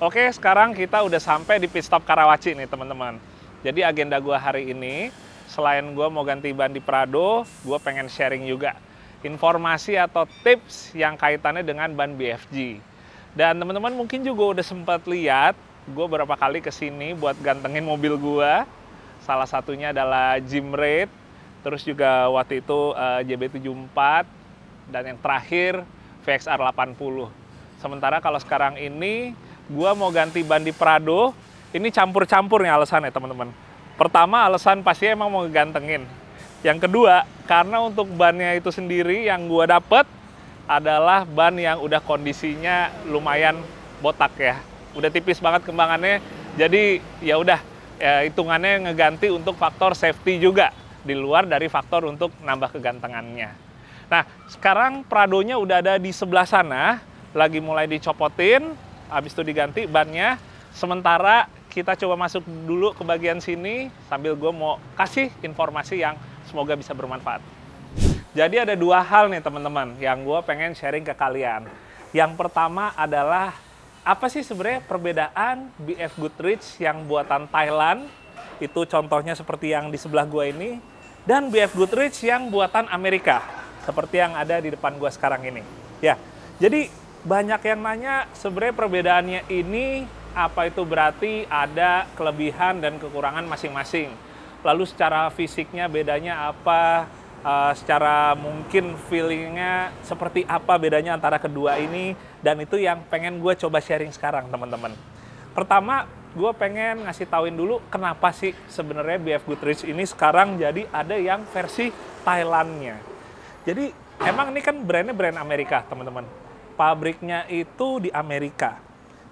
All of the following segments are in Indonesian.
Oke, sekarang kita udah sampai di pit stop Karawaci nih teman-teman. Jadi agenda gue hari ini, selain gue mau ganti ban di Prado, gue pengen sharing juga informasi atau tips yang kaitannya dengan ban BFG. Dan teman-teman mungkin juga udah sempat lihat, gue berapa kali ke sini buat gantengin mobil gue. Salah satunya adalah Jim Raid, terus juga waktu itu eh, uh, JB74, dan yang terakhir VXR80. Sementara kalau sekarang ini gua mau ganti ban di Prado, ini campur-campur nih alasannya teman-teman. Pertama alasan pasti emang mau gantengin. Yang kedua, karena untuk bannya itu sendiri yang gue dapet adalah ban yang udah kondisinya lumayan botak ya. Udah tipis banget kembangannya, jadi ya udah ya, hitungannya ngeganti untuk faktor safety juga di luar dari faktor untuk nambah kegantengannya. Nah, sekarang Pradonya udah ada di sebelah sana, lagi mulai dicopotin, habis itu diganti bannya. Sementara kita coba masuk dulu ke bagian sini sambil gue mau kasih informasi yang semoga bisa bermanfaat. Jadi ada dua hal nih teman-teman yang gue pengen sharing ke kalian. Yang pertama adalah apa sih sebenarnya perbedaan BF Goodrich yang buatan Thailand itu contohnya seperti yang di sebelah gue ini dan BF Goodrich yang buatan Amerika seperti yang ada di depan gue sekarang ini. Ya, jadi banyak yang nanya sebenarnya perbedaannya ini apa itu berarti ada kelebihan dan kekurangan masing-masing. Lalu secara fisiknya bedanya apa, uh, secara mungkin feelingnya seperti apa bedanya antara kedua ini, dan itu yang pengen gue coba sharing sekarang teman-teman. Pertama, gue pengen ngasih tauin dulu kenapa sih sebenarnya BF Goodrich ini sekarang jadi ada yang versi Thailandnya. Jadi emang ini kan brandnya brand Amerika teman-teman pabriknya itu di Amerika.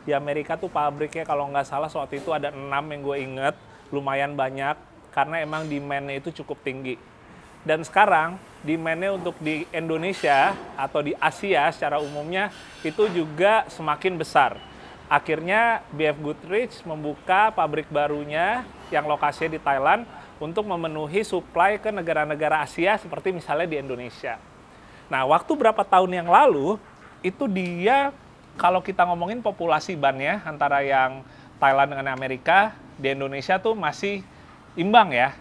Di Amerika tuh pabriknya kalau nggak salah waktu itu ada enam yang gue inget, lumayan banyak karena emang demand-nya itu cukup tinggi. Dan sekarang demand-nya untuk di Indonesia atau di Asia secara umumnya itu juga semakin besar. Akhirnya BF Goodrich membuka pabrik barunya yang lokasinya di Thailand untuk memenuhi supply ke negara-negara Asia seperti misalnya di Indonesia. Nah, waktu berapa tahun yang lalu itu dia kalau kita ngomongin populasi ban bannya antara yang Thailand dengan Amerika di Indonesia tuh masih imbang ya.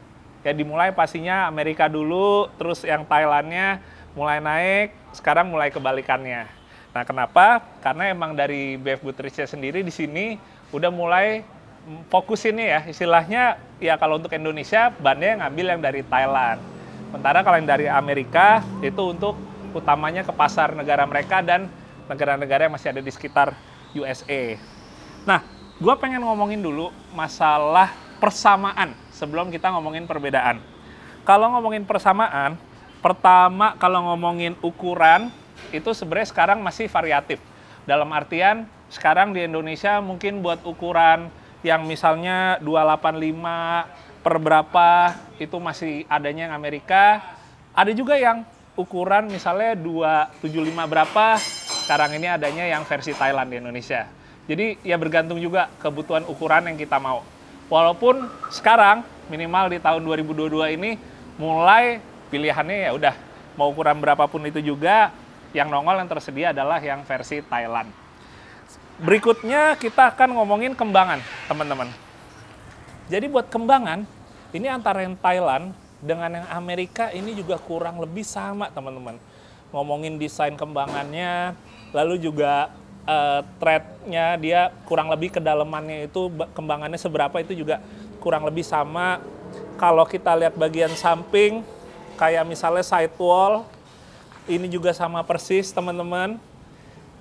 Ya dimulai pastinya Amerika dulu, terus yang Thailandnya mulai naik, sekarang mulai kebalikannya. Nah kenapa? Karena emang dari BF Butrice sendiri di sini udah mulai ini ya, istilahnya ya kalau untuk Indonesia bannya ngambil yang dari Thailand. Sementara kalau yang dari Amerika itu untuk utamanya ke pasar negara mereka dan negara-negara yang masih ada di sekitar USA. Nah, gue pengen ngomongin dulu masalah persamaan sebelum kita ngomongin perbedaan. Kalau ngomongin persamaan, pertama kalau ngomongin ukuran itu sebenarnya sekarang masih variatif. Dalam artian sekarang di Indonesia mungkin buat ukuran yang misalnya 285 per berapa itu masih adanya yang Amerika. Ada juga yang ukuran misalnya 275 berapa, sekarang ini adanya yang versi Thailand di Indonesia. Jadi ya bergantung juga kebutuhan ukuran yang kita mau. Walaupun sekarang minimal di tahun 2022 ini mulai pilihannya ya udah mau ukuran berapapun itu juga yang nongol yang tersedia adalah yang versi Thailand. Berikutnya kita akan ngomongin kembangan, teman-teman. Jadi buat kembangan, ini antara yang Thailand dengan yang Amerika ini juga kurang lebih sama teman-teman. Ngomongin desain kembangannya, lalu juga uh, threadnya dia kurang lebih kedalamannya itu kembangannya seberapa itu juga kurang lebih sama. Kalau kita lihat bagian samping, kayak misalnya side wall, ini juga sama persis teman-teman.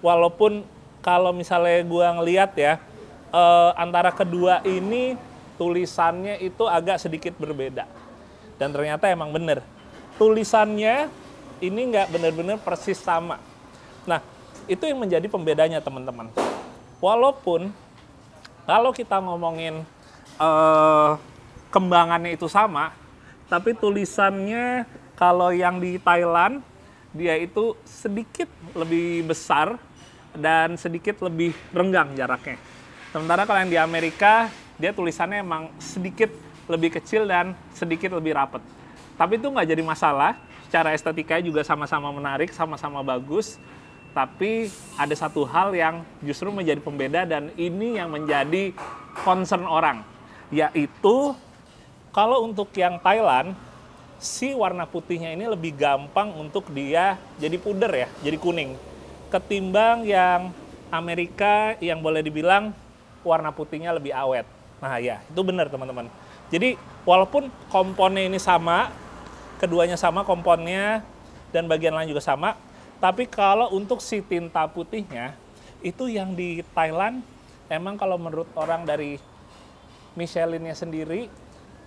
Walaupun kalau misalnya gua ngelihat ya, uh, antara kedua ini tulisannya itu agak sedikit berbeda dan ternyata emang bener tulisannya ini nggak bener-bener persis sama nah itu yang menjadi pembedanya teman-teman walaupun kalau kita ngomongin uh, kembangannya itu sama tapi tulisannya kalau yang di Thailand dia itu sedikit lebih besar dan sedikit lebih renggang jaraknya. Sementara kalau yang di Amerika, dia tulisannya emang sedikit lebih kecil dan sedikit lebih rapet, Tapi itu nggak jadi masalah, secara estetika juga sama-sama menarik, sama-sama bagus, tapi ada satu hal yang justru menjadi pembeda dan ini yang menjadi concern orang, yaitu kalau untuk yang Thailand, si warna putihnya ini lebih gampang untuk dia jadi puder ya, jadi kuning. Ketimbang yang Amerika yang boleh dibilang warna putihnya lebih awet. Nah ya, itu benar teman-teman. Jadi walaupun komponen ini sama, keduanya sama komponennya dan bagian lain juga sama, tapi kalau untuk si tinta putihnya itu yang di Thailand emang kalau menurut orang dari Michelinnya sendiri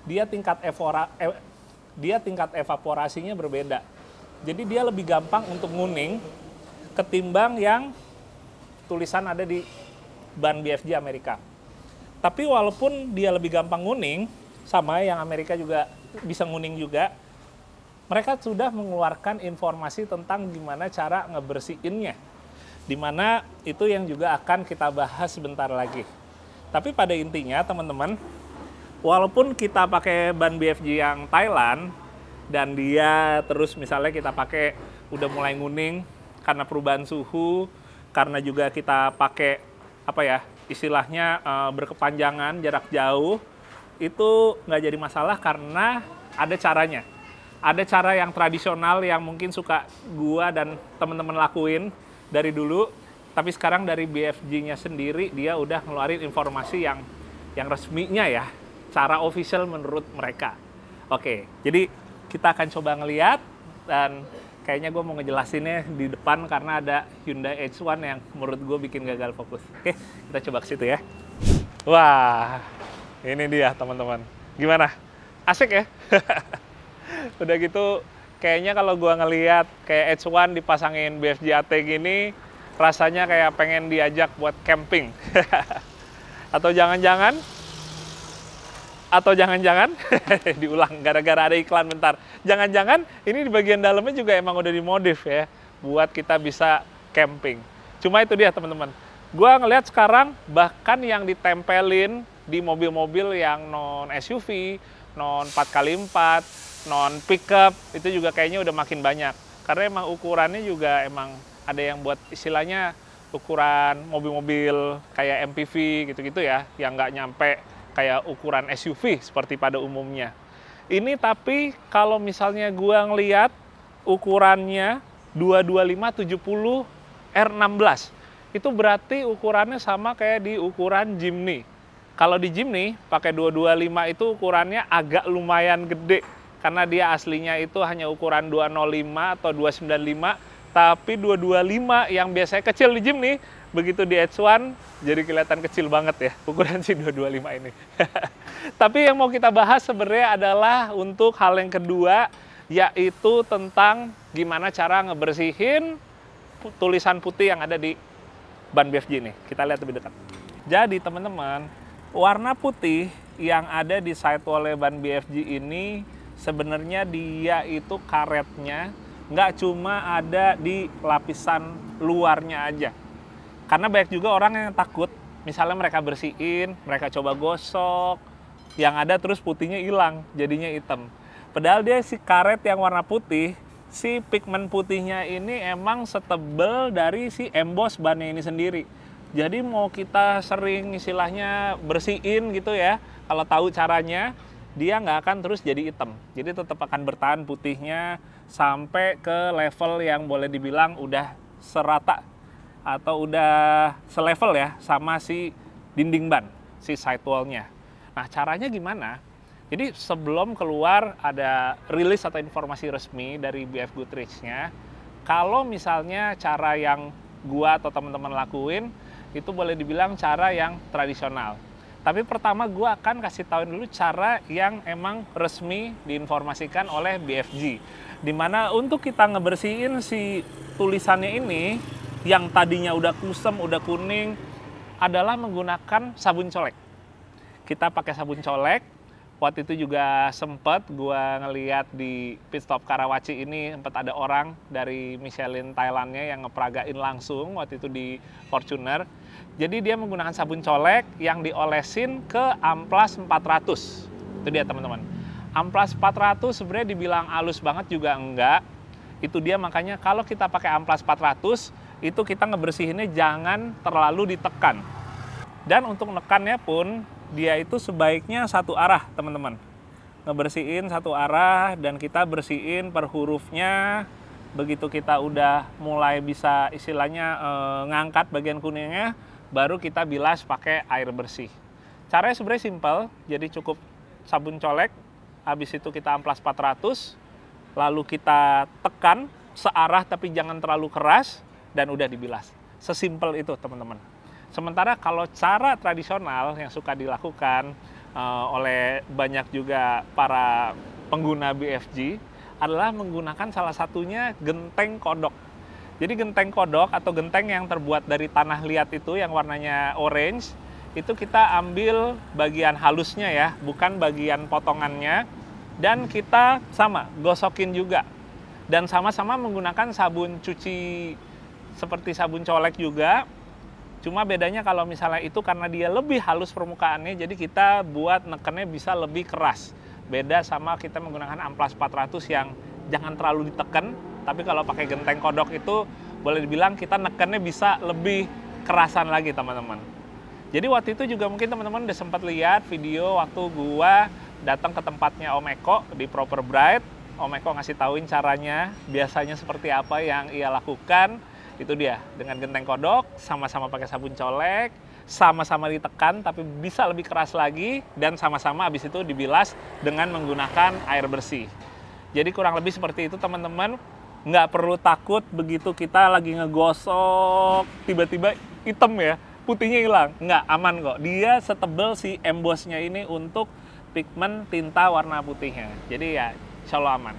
dia tingkat evora, eh, dia tingkat evaporasinya berbeda. Jadi dia lebih gampang untuk nguning ketimbang yang tulisan ada di ban BFG Amerika. Tapi walaupun dia lebih gampang nguning, sama ya, yang Amerika juga bisa nguning juga mereka sudah mengeluarkan informasi tentang gimana cara ngebersihinnya dimana itu yang juga akan kita bahas sebentar lagi tapi pada intinya teman-teman walaupun kita pakai ban BFG yang Thailand dan dia terus misalnya kita pakai udah mulai nguning karena perubahan suhu karena juga kita pakai apa ya istilahnya eh, berkepanjangan jarak jauh itu nggak jadi masalah karena ada caranya. Ada cara yang tradisional yang mungkin suka gua dan teman-teman lakuin dari dulu, tapi sekarang dari BFG-nya sendiri dia udah ngeluarin informasi yang yang resminya ya, cara official menurut mereka. Oke, jadi kita akan coba ngeliat dan kayaknya gue mau ngejelasinnya di depan karena ada Hyundai H1 yang menurut gue bikin gagal fokus. Oke, kita coba ke situ ya. Wah, ini dia teman-teman. Gimana? Asik ya? Udah gitu kayaknya kalau gua ngeliat kayak H1 dipasangin BFJ AT gini rasanya kayak pengen diajak buat camping. atau jangan-jangan atau jangan-jangan diulang gara-gara ada iklan bentar. Jangan-jangan ini di bagian dalamnya juga emang udah dimodif ya buat kita bisa camping. Cuma itu dia teman-teman. Gua ngeliat sekarang bahkan yang ditempelin di mobil-mobil yang non SUV, non 4x4, non pickup itu juga kayaknya udah makin banyak. Karena emang ukurannya juga emang ada yang buat istilahnya ukuran mobil-mobil kayak MPV gitu-gitu ya, yang nggak nyampe kayak ukuran SUV seperti pada umumnya. Ini tapi kalau misalnya gua ngeliat ukurannya 70 R16 itu berarti ukurannya sama kayak di ukuran Jimny. Kalau di gym nih pakai 225 itu ukurannya agak lumayan gede karena dia aslinya itu hanya ukuran 205 atau 295 tapi 225 yang biasanya kecil di gym nih begitu di H1 jadi kelihatan kecil banget ya ukuran si 225 ini. tapi yang mau kita bahas sebenarnya adalah untuk hal yang kedua yaitu tentang gimana cara ngebersihin tulisan putih yang ada di ban BFG ini. Kita lihat lebih dekat. Jadi teman-teman, Warna putih yang ada di sidewall ban BFG ini sebenarnya dia itu karetnya nggak cuma ada di lapisan luarnya aja. Karena banyak juga orang yang takut, misalnya mereka bersihin, mereka coba gosok, yang ada terus putihnya hilang, jadinya hitam. Padahal dia si karet yang warna putih, si pigmen putihnya ini emang setebel dari si emboss bannya ini sendiri. Jadi mau kita sering istilahnya bersihin gitu ya, kalau tahu caranya, dia nggak akan terus jadi hitam. Jadi tetap akan bertahan putihnya sampai ke level yang boleh dibilang udah serata atau udah selevel ya sama si dinding ban, si sidewallnya. Nah caranya gimana? Jadi sebelum keluar ada rilis atau informasi resmi dari BF Goodrich-nya, kalau misalnya cara yang gua atau teman-teman lakuin itu boleh dibilang cara yang tradisional. Tapi pertama gue akan kasih tahu dulu cara yang emang resmi diinformasikan oleh BFG. Dimana untuk kita ngebersihin si tulisannya ini yang tadinya udah kusem, udah kuning adalah menggunakan sabun colek. Kita pakai sabun colek, waktu itu juga sempet gue ngeliat di pit stop Karawaci ini sempet ada orang dari Michelin Thailandnya yang ngeperagain langsung waktu itu di Fortuner. Jadi dia menggunakan sabun colek yang diolesin ke amplas 400. Itu dia teman-teman. Amplas 400 sebenarnya dibilang halus banget juga enggak. Itu dia makanya kalau kita pakai amplas 400 itu kita ngebersihinnya jangan terlalu ditekan. Dan untuk nekannya pun dia itu sebaiknya satu arah teman-teman ngebersihin satu arah dan kita bersihin per hurufnya begitu kita udah mulai bisa istilahnya e, ngangkat bagian kuningnya baru kita bilas pakai air bersih caranya sebenarnya simple jadi cukup sabun colek habis itu kita amplas 400 lalu kita tekan searah tapi jangan terlalu keras dan udah dibilas sesimpel itu teman-teman Sementara kalau cara tradisional yang suka dilakukan uh, oleh banyak juga para pengguna BFG adalah menggunakan salah satunya genteng kodok. Jadi genteng kodok atau genteng yang terbuat dari tanah liat itu yang warnanya orange itu kita ambil bagian halusnya ya, bukan bagian potongannya dan kita sama gosokin juga dan sama-sama menggunakan sabun cuci seperti sabun colek juga Cuma bedanya kalau misalnya itu karena dia lebih halus permukaannya, jadi kita buat nekennya bisa lebih keras. Beda sama kita menggunakan amplas 400 yang jangan terlalu ditekan, tapi kalau pakai genteng kodok itu boleh dibilang kita nekennya bisa lebih kerasan lagi teman-teman. Jadi waktu itu juga mungkin teman-teman udah sempat lihat video waktu gua datang ke tempatnya Om Eko di Proper Bright. Om Eko ngasih tauin caranya, biasanya seperti apa yang ia lakukan itu dia dengan genteng kodok sama-sama pakai sabun colek sama-sama ditekan tapi bisa lebih keras lagi dan sama-sama habis itu dibilas dengan menggunakan air bersih jadi kurang lebih seperti itu teman-teman nggak perlu takut begitu kita lagi ngegosok tiba-tiba hitam ya putihnya hilang nggak aman kok dia setebel si embossnya ini untuk pigmen tinta warna putihnya jadi ya insya Allah aman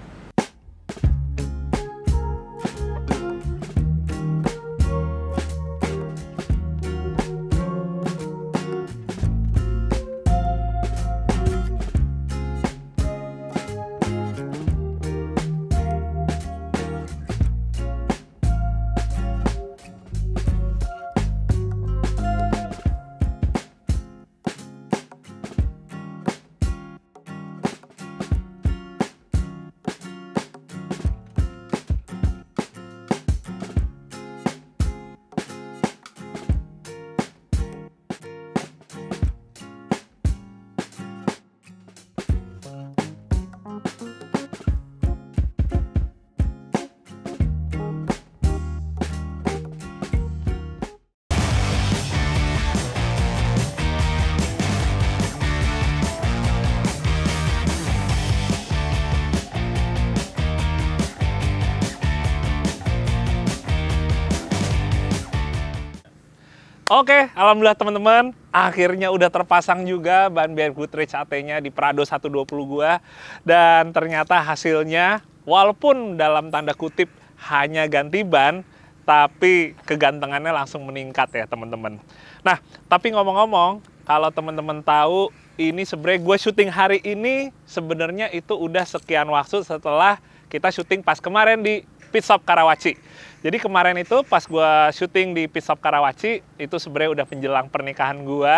Oke, alhamdulillah teman-teman, akhirnya udah terpasang juga ban BF Goodrich AT-nya di Prado 120 gua dan ternyata hasilnya walaupun dalam tanda kutip hanya ganti ban tapi kegantengannya langsung meningkat ya teman-teman. Nah, tapi ngomong-ngomong, kalau teman-teman tahu ini sebenarnya gue syuting hari ini sebenarnya itu udah sekian waktu setelah kita syuting pas kemarin di Pit Stop Karawaci. Jadi kemarin itu pas gue syuting di Pit Stop Karawaci, itu sebenarnya udah menjelang pernikahan gue.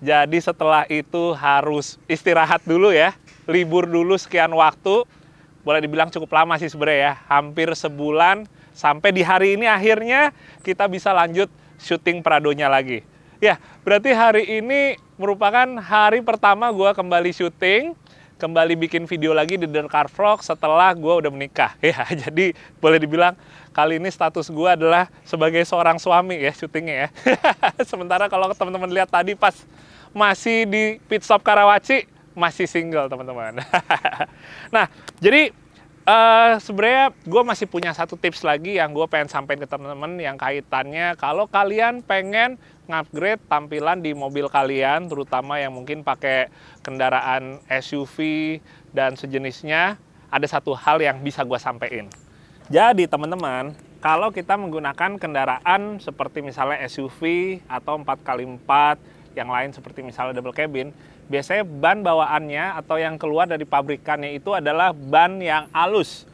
Jadi setelah itu harus istirahat dulu ya, libur dulu sekian waktu. Boleh dibilang cukup lama sih sebenarnya ya, hampir sebulan. Sampai di hari ini akhirnya kita bisa lanjut syuting Pradonya lagi. Ya, berarti hari ini merupakan hari pertama gue kembali syuting kembali bikin video lagi di The Car Vlog setelah gue udah menikah. Ya, jadi boleh dibilang kali ini status gue adalah sebagai seorang suami ya syutingnya ya. Sementara kalau teman-teman lihat tadi pas masih di pit stop Karawaci masih single teman-teman. nah, jadi Uh, sebenarnya gue masih punya satu tips lagi yang gue pengen sampaikan ke teman-teman yang kaitannya kalau kalian pengen ngupgrade tampilan di mobil kalian terutama yang mungkin pakai kendaraan SUV dan sejenisnya ada satu hal yang bisa gue sampaikan jadi teman-teman kalau kita menggunakan kendaraan seperti misalnya SUV atau 4x4 yang lain seperti misalnya double cabin, biasanya ban bawaannya atau yang keluar dari pabrikannya itu adalah ban yang halus.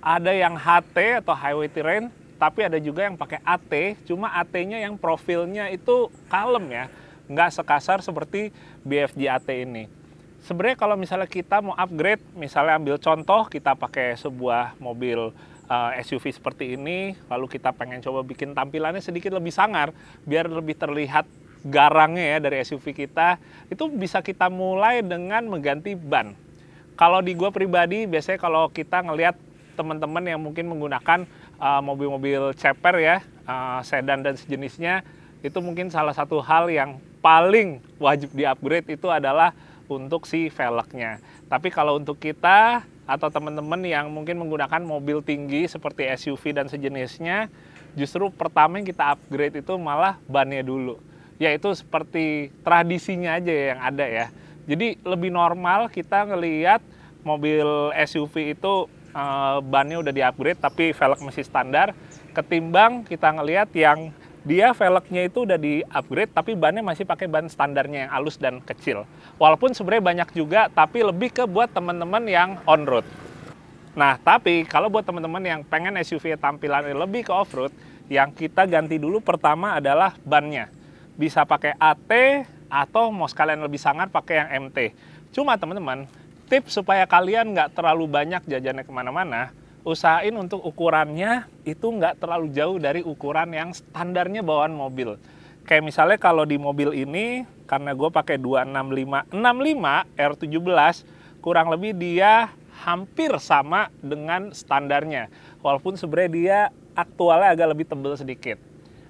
Ada yang HT atau highway terrain, tapi ada juga yang pakai AT, cuma AT-nya yang profilnya itu kalem ya, nggak sekasar seperti BFG AT ini. Sebenarnya kalau misalnya kita mau upgrade, misalnya ambil contoh kita pakai sebuah mobil eh, SUV seperti ini, lalu kita pengen coba bikin tampilannya sedikit lebih sangar, biar lebih terlihat garangnya ya dari SUV kita itu bisa kita mulai dengan mengganti ban. Kalau di gua pribadi biasanya kalau kita ngelihat teman-teman yang mungkin menggunakan eh, mobil-mobil uh, ceper ya, uh, sedan dan sejenisnya itu mungkin salah satu hal yang paling wajib di-upgrade itu adalah untuk si velgnya. Tapi kalau untuk kita atau teman-teman yang mungkin menggunakan mobil tinggi seperti SUV dan sejenisnya, justru pertama yang kita upgrade itu malah bannya dulu. Ya itu seperti tradisinya aja yang ada ya. Jadi lebih normal kita ngelihat mobil SUV itu e, bannya udah di-upgrade tapi velg masih standar ketimbang kita ngelihat yang dia velgnya itu udah di upgrade tapi bannya masih pakai ban standarnya yang halus dan kecil. Walaupun sebenarnya banyak juga tapi lebih ke buat teman-teman yang on road. Nah, tapi kalau buat teman-teman yang pengen SUV tampilannya lebih ke off road, yang kita ganti dulu pertama adalah bannya bisa pakai AT atau mau sekalian lebih sangat pakai yang MT. Cuma teman-teman, tips supaya kalian nggak terlalu banyak jajannya kemana-mana, usahain untuk ukurannya itu nggak terlalu jauh dari ukuran yang standarnya bawaan mobil. Kayak misalnya kalau di mobil ini, karena gue pakai 265, 65 R17, kurang lebih dia hampir sama dengan standarnya. Walaupun sebenarnya dia aktualnya agak lebih tebel sedikit.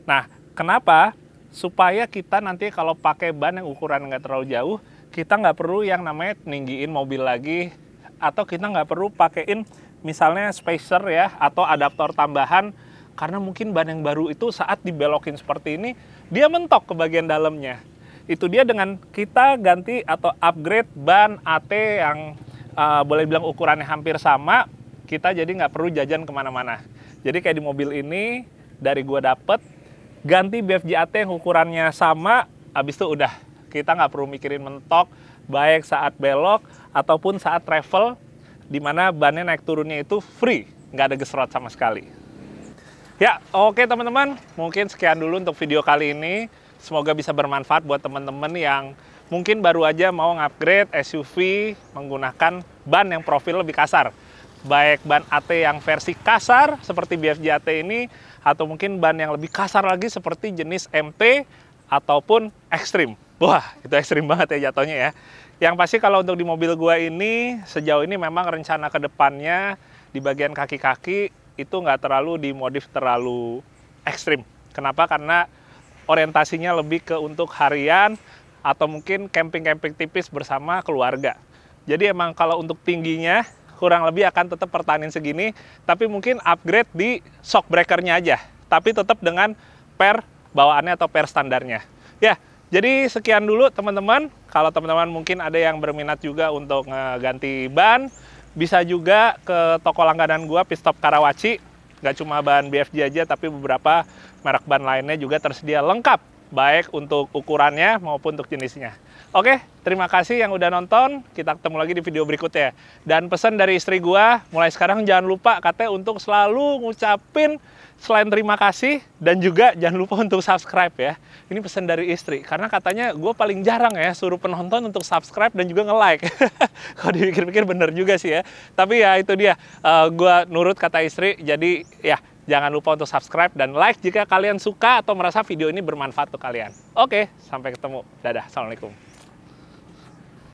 Nah, kenapa? supaya kita nanti kalau pakai ban yang ukuran nggak terlalu jauh, kita nggak perlu yang namanya ninggiin mobil lagi, atau kita nggak perlu pakaiin misalnya spacer ya, atau adaptor tambahan, karena mungkin ban yang baru itu saat dibelokin seperti ini, dia mentok ke bagian dalamnya. Itu dia dengan kita ganti atau upgrade ban AT yang uh, boleh bilang ukurannya hampir sama, kita jadi nggak perlu jajan kemana-mana. Jadi kayak di mobil ini, dari gua dapet ganti BFJAT yang ukurannya sama, habis itu udah kita nggak perlu mikirin mentok, baik saat belok ataupun saat travel, di mana bannya naik turunnya itu free, nggak ada geserot sama sekali. Ya, oke teman-teman, mungkin sekian dulu untuk video kali ini. Semoga bisa bermanfaat buat teman-teman yang mungkin baru aja mau upgrade SUV menggunakan ban yang profil lebih kasar. Baik ban AT yang versi kasar seperti BFJAT ini atau mungkin ban yang lebih kasar lagi seperti jenis MT ataupun ekstrim. Wah, itu ekstrim banget ya jatuhnya ya. Yang pasti kalau untuk di mobil gua ini sejauh ini memang rencana kedepannya di bagian kaki-kaki itu nggak terlalu dimodif terlalu ekstrim. Kenapa? Karena orientasinya lebih ke untuk harian atau mungkin camping-camping tipis bersama keluarga. Jadi emang kalau untuk tingginya kurang lebih akan tetap pertahanin segini, tapi mungkin upgrade di shock breakernya aja, tapi tetap dengan per bawaannya atau per standarnya. Ya, jadi sekian dulu teman-teman. Kalau teman-teman mungkin ada yang berminat juga untuk ganti ban, bisa juga ke toko langganan gua Pistop Karawaci. Gak cuma bahan BFJ aja, tapi beberapa merek ban lainnya juga tersedia lengkap baik untuk ukurannya maupun untuk jenisnya. Oke, terima kasih yang udah nonton. Kita ketemu lagi di video berikutnya. Dan pesan dari istri gua, mulai sekarang jangan lupa katanya untuk selalu ngucapin selain terima kasih dan juga jangan lupa untuk subscribe ya. Ini pesan dari istri karena katanya gue paling jarang ya suruh penonton untuk subscribe dan juga nge-like. Kalau dipikir-pikir bener juga sih ya. Tapi ya itu dia, uh, eh, gue nurut kata istri. Jadi ya Jangan lupa untuk subscribe dan like jika kalian suka atau merasa video ini bermanfaat untuk kalian. Oke, sampai ketemu. Dadah. Assalamualaikum.